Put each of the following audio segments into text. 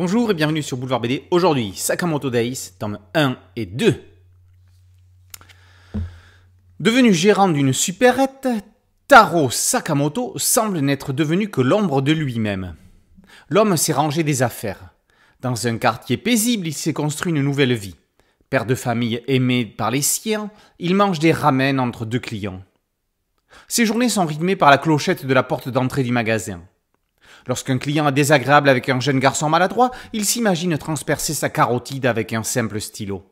Bonjour et bienvenue sur Boulevard BD. Aujourd'hui, Sakamoto Days, tome 1 et 2. Devenu gérant d'une supérette, Taro Sakamoto semble n'être devenu que l'ombre de lui-même. L'homme s'est rangé des affaires. Dans un quartier paisible, il s'est construit une nouvelle vie. Père de famille aimé par les siens, il mange des ramen entre deux clients. Ses journées sont rythmées par la clochette de la porte d'entrée du magasin. Lorsqu'un client est désagréable avec un jeune garçon maladroit, il s'imagine transpercer sa carotide avec un simple stylo.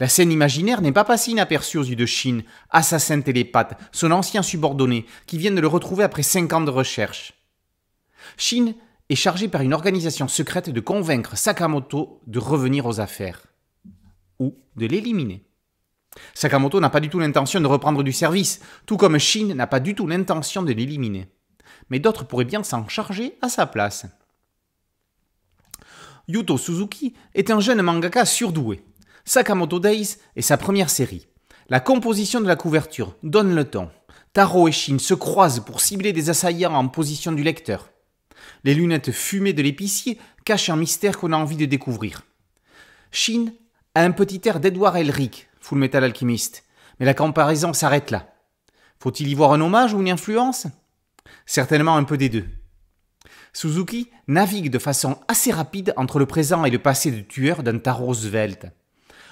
La scène imaginaire n'est pas passée inaperçue aux yeux de Shin, assassin télépathe, son ancien subordonné, qui vient de le retrouver après cinq ans de recherche. Shin est chargé par une organisation secrète de convaincre Sakamoto de revenir aux affaires. Ou de l'éliminer. Sakamoto n'a pas du tout l'intention de reprendre du service, tout comme Shin n'a pas du tout l'intention de l'éliminer mais d'autres pourraient bien s'en charger à sa place. Yuto Suzuki est un jeune mangaka surdoué. Sakamoto Days est sa première série. La composition de la couverture donne le ton. Taro et Shin se croisent pour cibler des assaillants en position du lecteur. Les lunettes fumées de l'épicier cachent un mystère qu'on a envie de découvrir. Shin a un petit air d'Edward Elric, Full Metal alchimiste, mais la comparaison s'arrête là. Faut-il y voir un hommage ou une influence Certainement un peu des deux. Suzuki navigue de façon assez rapide entre le présent et le passé du tueur d'un tarot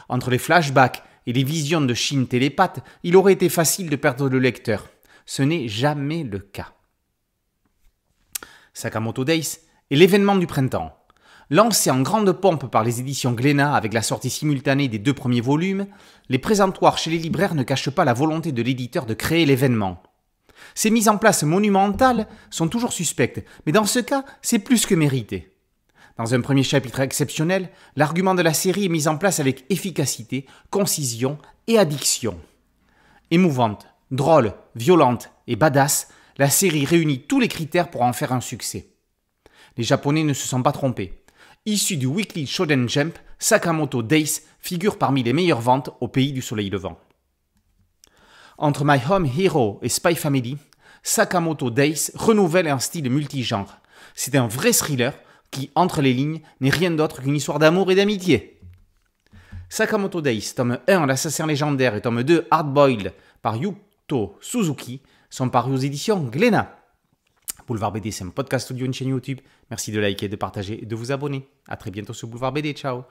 Entre les flashbacks et les visions de Shin télépathe, il aurait été facile de perdre le lecteur. Ce n'est jamais le cas. Sakamoto Days est l'événement du printemps. Lancé en grande pompe par les éditions Glénat avec la sortie simultanée des deux premiers volumes, les présentoirs chez les libraires ne cachent pas la volonté de l'éditeur de créer l'événement. Ces mises en place monumentales sont toujours suspectes, mais dans ce cas, c'est plus que mérité. Dans un premier chapitre exceptionnel, l'argument de la série est mis en place avec efficacité, concision et addiction. Émouvante, drôle, violente et badass, la série réunit tous les critères pour en faire un succès. Les Japonais ne se sont pas trompés. Issu du Weekly Shonen Jump, Sakamoto Days figure parmi les meilleures ventes au pays du soleil levant. Entre My Home Hero et Spy Family, Sakamoto Days renouvelle un style multigenre. C'est un vrai thriller qui, entre les lignes, n'est rien d'autre qu'une histoire d'amour et d'amitié. Sakamoto Days, tome 1 L'assassin légendaire et tome 2 Hard par Yuto Suzuki sont parus aux éditions Glénat. Boulevard BD, c'est un podcast audio, une chaîne YouTube. Merci de liker, de partager et de vous abonner. A très bientôt sur Boulevard BD. Ciao